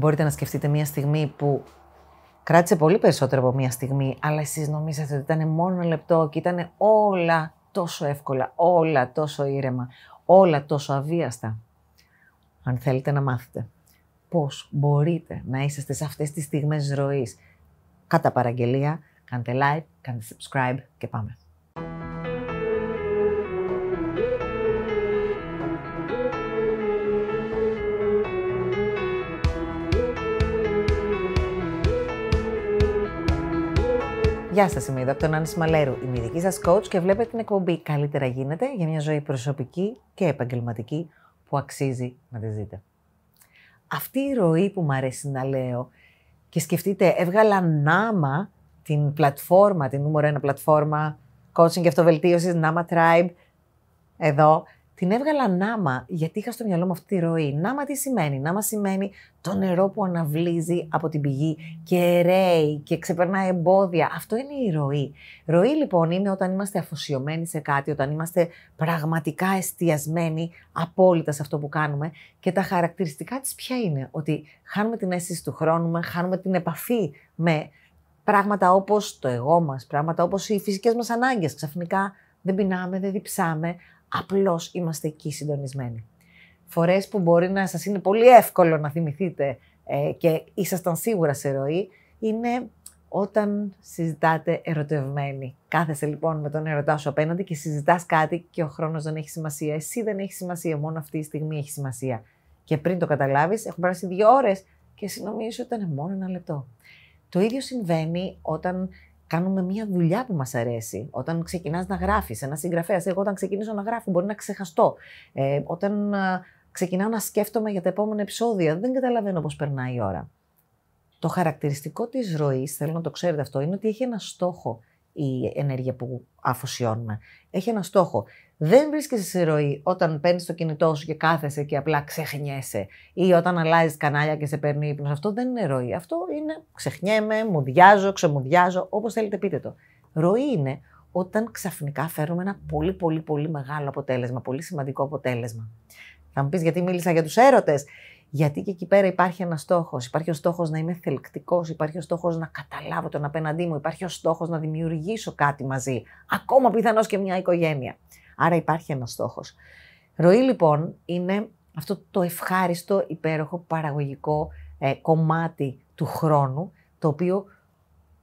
Μπορείτε να σκεφτείτε μια στιγμή που κράτησε πολύ περισσότερο από μια στιγμή, αλλά εσείς νομίζατε ότι ήταν μόνο λεπτό και ήταν όλα τόσο εύκολα, όλα τόσο ήρεμα, όλα τόσο αβίαστα. Αν θέλετε να μάθετε πώς μπορείτε να είσαστε σε αυτές τις στιγμές ροής, κατά παραγγελία, κάντε like, κάντε subscribe και πάμε. Γεια σας, είμαι η από Μαλέρου. η δική σας coach και βλέπετε την εκπομπή Καλύτερα Γίνεται για μια ζωή προσωπική και επαγγελματική που αξίζει να τη δείτε. Αυτή η ροή που μου αρέσει να λέω και σκεφτείτε, έβγαλα νάμα την πλατφόρμα, την νούμερο ένα πλατφόρμα coaching και αυτοβελτίωσης, ναμα Tribe, εδώ την έβγαλα νάμα, γιατί είχα στο μυαλό μου αυτή τη ροή. Νάμα τι σημαίνει. Νάμα σημαίνει το νερό που αναβλύζει από την πηγή και ρέει και ξεπερνά εμπόδια. Αυτό είναι η ροή. Ροή λοιπόν είναι όταν είμαστε αφοσιωμένοι σε κάτι, όταν είμαστε πραγματικά εστιασμένοι απόλυτα σε αυτό που κάνουμε και τα χαρακτηριστικά της ποια είναι. Ότι χάνουμε την αίσθηση του χρόνου, χάνουμε την επαφή με πράγματα όπως το εγώ μας, πράγματα όπως οι φυσικές μας ανάγκες. Ξαφνικά δεν πεινάμε, δεν διψάμε, Απλώς είμαστε εκεί συντονισμένοι. Φορές που μπορεί να σας είναι πολύ εύκολο να θυμηθείτε ε, και ήσασταν σίγουρα σε ροή, είναι όταν συζητάτε ερωτευμένοι. Κάθεσαι λοιπόν με τον ερωτά σου απέναντι και συζητάς κάτι και ο χρόνος δεν έχει σημασία. Εσύ δεν έχει σημασία, μόνο αυτή η στιγμή έχει σημασία. Και πριν το καταλάβεις, έχουν περάσει δύο ώρες και εσύ ότι ήταν μόνο ένα λεπτό. Το ίδιο συμβαίνει όταν κάνουμε μια δουλειά που μας αρέσει. Όταν ξεκινάς να γράφεις, ένας συγγραφέας. Εγώ, όταν ξεκινήσω να γράφω, μπορεί να ξεχαστώ. Ε, όταν ξεκινάω να σκέφτομαι για τα επόμενα επεισόδια, δεν καταλαβαίνω πώς περνάει η ώρα. Το χαρακτηριστικό της ροής, θέλω να το ξέρετε αυτό, είναι ότι έχει ένα στόχο η ενέργεια που αφοσιώνουμε. Έχει ένα στόχο. Δεν βρίσκεσαι σε ροή όταν παίρνεις το κινητό σου και κάθεσαι και απλά ξεχνιέσαι. Ή όταν αλλάζεις κανάλια και σε παίρνει ύπνος. Αυτό δεν είναι ροή. Αυτό είναι ξεχνιέμαι, μουδιάζω, ξεμουδιάζω, όπως θέλετε πείτε το. Ροή είναι όταν ξαφνικά φέρουμε ένα πολύ πολύ πολύ μεγάλο αποτέλεσμα, πολύ σημαντικό αποτέλεσμα. Θα μου πεις γιατί μίλησα για τους έρωτες. Γιατί και εκεί πέρα υπάρχει ένας στόχος. Υπάρχει ο στόχος να είμαι θελκτικός, υπάρχει ο στόχος να καταλάβω τον απέναντί μου, υπάρχει ο στόχος να δημιουργήσω κάτι μαζί. Ακόμα πιθανώς και μια οικογένεια. Άρα υπάρχει ένας στόχος. Ροή λοιπόν είναι αυτό το ευχάριστο, υπέροχο, παραγωγικό ε, κομμάτι του χρόνου, το οποίο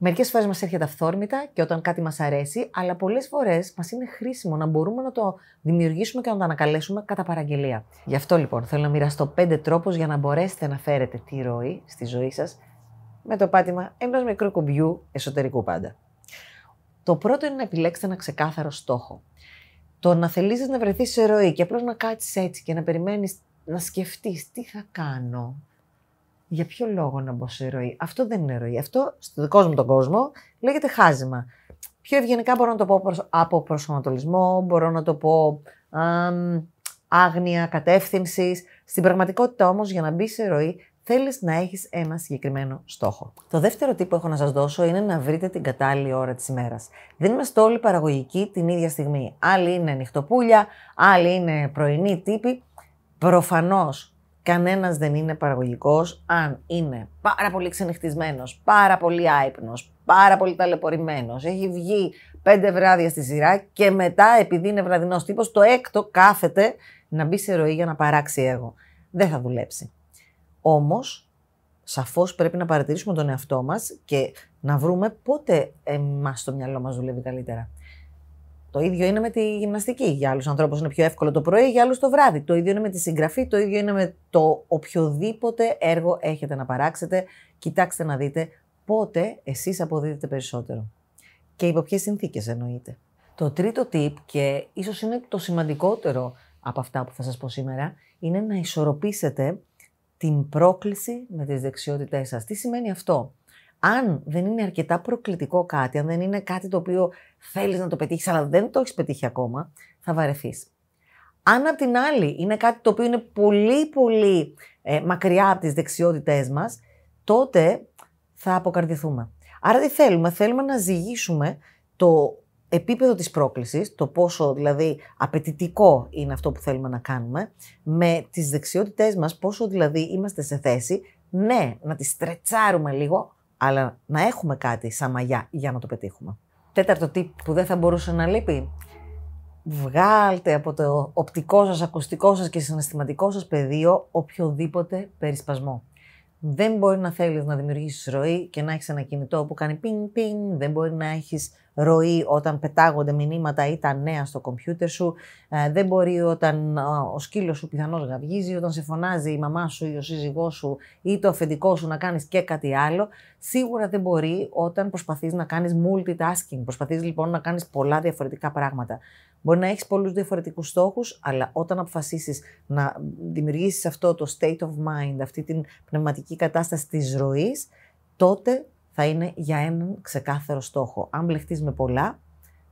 Μερικές φορές μας έρχεται αυθόρμητα και όταν κάτι μας αρέσει, αλλά πολλές φορές μας είναι χρήσιμο να μπορούμε να το δημιουργήσουμε και να το ανακαλέσουμε κατά παραγγελία. Γι' αυτό λοιπόν θέλω να μοιραστώ πέντε τρόπους για να μπορέσετε να φέρετε τη ροή στη ζωή σας με το πάτημα ενός μικρού κουμπιού εσωτερικού πάντα. Το πρώτο είναι να επιλέξετε ένα ξεκάθαρο στόχο. Το να θελήσεις να βρεθείς σε ροή και απλώς να κάτσεις έτσι και να περιμένεις να σκεφτείς τι θα κάνω, για ποιο λόγο να μπω σε ροή. Αυτό δεν είναι ροή. Αυτό στο δικό μου τον κόσμο λέγεται χάζημα. Πιο ευγενικά μπορώ να το πω από προσανατολισμό, μπορώ να το πω α, άγνοια κατεύθυνσης. Στην πραγματικότητα όμως, για να μπει σε ροή, θέλεις να έχεις ένα συγκεκριμένο στόχο. Το δεύτερο τύπο που έχω να σας δώσω είναι να βρείτε την κατάλληλη ώρα της ημέρας. Δεν είμαστε όλοι παραγωγικοί την ίδια στιγμή. Άλλοι είναι νυχτοπούλια, άλλοι είναι πρωινοί τύποι. Προφανώς Κανένας δεν είναι παραγωγικός αν είναι πάρα πολύ ξενυχτισμένος, πάρα πολύ άϊπνος, πάρα πολύ ταλαιπωρημένος, έχει βγει πέντε βράδια στη σειρά και μετά επειδή είναι βραδινός τύπος το έκτο κάθεται να μπει σε ροή για να παράξει εγώ. Δεν θα δουλέψει. Όμως, σαφώς πρέπει να παρατηρήσουμε τον εαυτό μας και να βρούμε πότε εμάς το μυαλό μας δουλεύει καλύτερα. Το ίδιο είναι με τη γυμναστική. Για άλλους ανθρώπους είναι πιο εύκολο το πρωί, για άλλους το βράδυ. Το ίδιο είναι με τη συγγραφή, το ίδιο είναι με το οποιοδήποτε έργο έχετε να παράξετε. Κοιτάξτε να δείτε πότε εσείς αποδίδετε περισσότερο. Και υπό ποιες συνθήκες εννοείται. Το τρίτο tip, και ίσως είναι το σημαντικότερο από αυτά που θα σας πω σήμερα, είναι να ισορροπήσετε την πρόκληση με τις δεξιότητές σας. Τι σημαίνει αυτό αν δεν είναι αρκετά προκλητικό κάτι, αν δεν είναι κάτι το οποίο θέλεις να το πετύχεις, αλλά δεν το έχεις πετύχει ακόμα, θα βαρεθείς. Αν απ' την άλλη είναι κάτι το οποίο είναι πολύ πολύ ε, μακριά από τις δεξιότητές μας, τότε θα αποκαρδιθούμε. Άρα τι θέλουμε, θέλουμε να ζυγίσουμε το επίπεδο της πρόκλησης, το πόσο δηλαδή απαιτητικό είναι αυτό που θέλουμε να κάνουμε, με τις δεξιότητές μας, πόσο δηλαδή είμαστε σε θέση, ναι, να τις στρετσάρουμε λίγο, αλλά να έχουμε κάτι σαν μαγιά για να το πετύχουμε. Τέταρτο tip που δεν θα μπορούσε να λείπει. Βγάλτε από το οπτικό σας, ακουστικό σας και συναισθηματικό σας πεδίο οποιοδήποτε περισπασμό. Δεν μπορεί να θέλεις να δημιουργήσεις ροή και να έχεις ένα κινητό που κάνει πιν πιν, δεν μπορεί να έχεις ροή όταν πετάγονται μηνύματα ή τα νέα στο κομπιούτερ σου. Ε, δεν μπορεί όταν ε, ο σκύλος σου πιθανώς γαυγίζει, όταν σε φωνάζει η μαμά σου ή ο σύζυγός σου ή το αφεντικό σου να κάνεις και κάτι άλλο. Σίγουρα δεν μπορεί όταν προσπαθείς να κάνεις multitasking. Προσπαθείς λοιπόν να κάνεις πολλά διαφορετικά πράγματα. Μπορεί να έχεις πολλούς διαφορετικούς στόχους, αλλά όταν αποφασίσεις να δημιουργήσεις αυτό το state of mind, αυτή την πνευματική κατάσταση της ροής, τότε θα είναι για έναν ξεκάθαρο στόχο. Αν μπλεχτείς με πολλά,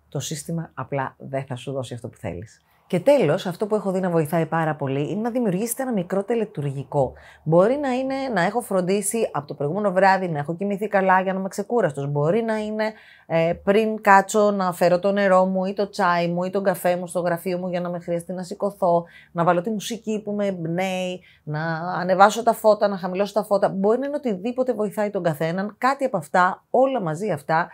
το σύστημα απλά δεν θα σου δώσει αυτό που θέλεις. Και τέλος, αυτό που έχω δει να βοηθάει πάρα πολύ είναι να δημιουργήσετε ένα μικρό τελετουργικό. Μπορεί να είναι να έχω φροντίσει από το προηγούμενο βράδυ να έχω κοιμηθεί καλά για να είμαι ξεκούραστος. Μπορεί να είναι ε, πριν κάτσω να φέρω το νερό μου ή το τσάι μου ή τον καφέ μου στο γραφείο μου για να με χρειαστεί να σηκωθώ, να βάλω τη μουσική που με εμπνέει, να ανεβάσω τα φώτα, να χαμηλώσω τα φώτα. Μπορεί να είναι οτιδήποτε βοηθάει τον καθέναν, κάτι από αυτά, όλα μαζί αυτά.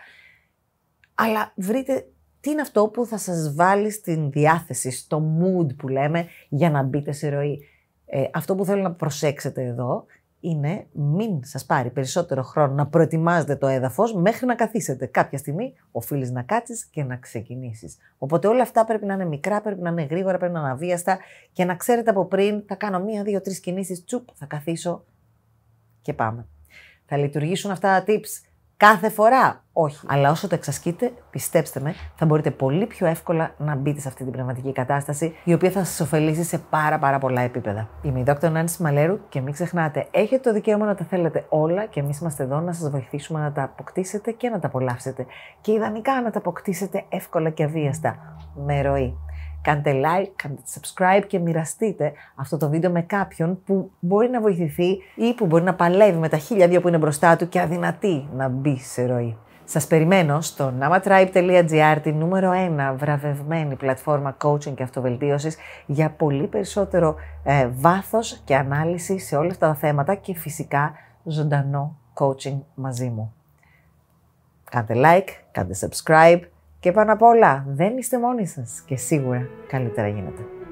Αλλά βρείτε τι είναι αυτό που θα σας βάλει στην διάθεση, στο mood που λέμε, για να μπείτε σε ροή. Ε, αυτό που θέλω να προσέξετε εδώ είναι μην σας πάρει περισσότερο χρόνο να προετοιμάζετε το έδαφος μέχρι να καθίσετε. Κάποια στιγμή οφείλεις να κάτσεις και να ξεκινήσεις. Οπότε όλα αυτά πρέπει να είναι μικρά, πρέπει να είναι γρήγορα, πρέπει να είναι αβίαστα και να ξέρετε από πριν θα κάνω μία, δύο, τρεις κινήσεις, τσουπ, θα καθίσω και πάμε. Θα λειτουργήσουν αυτά τα tips Κάθε φορά, όχι. Αλλά όσο το εξασκείτε, πιστέψτε με, θα μπορείτε πολύ πιο εύκολα να μπείτε σε αυτή την πνευματική κατάσταση, η οποία θα σας ωφελήσει σε πάρα, πάρα πολλά επίπεδα. Είμαι η Δόκτωρ Νάνση Μαλέρου και μην ξεχνάτε, έχετε το δικαίωμα να τα θέλετε όλα και εμείς είμαστε εδώ να σας βοηθήσουμε να τα αποκτήσετε και να τα απολαύσετε. Και ιδανικά να τα αποκτήσετε εύκολα και αβίαστα. Με ροή. Κάντε like, κάντε subscribe και μοιραστείτε αυτό το βίντεο με κάποιον που μπορεί να βοηθηθεί ή που μπορεί να παλεύει με τα χίλια δύο που είναι μπροστά του και αδυνατεί να μπει σε ροή. Σας περιμένω στο namatribe.gr, τη νούμερο 1 βραβευμένη πλατφόρμα coaching και αυτοβελτίωσης για πολύ περισσότερο ε, βάθος και ανάλυση σε όλα αυτά τα θέματα και φυσικά ζωντανό coaching μαζί μου. Κάντε like, κάντε subscribe και πάνω απ' όλα, δεν είστε μόνοι σας και σίγουρα καλύτερα γίνεται.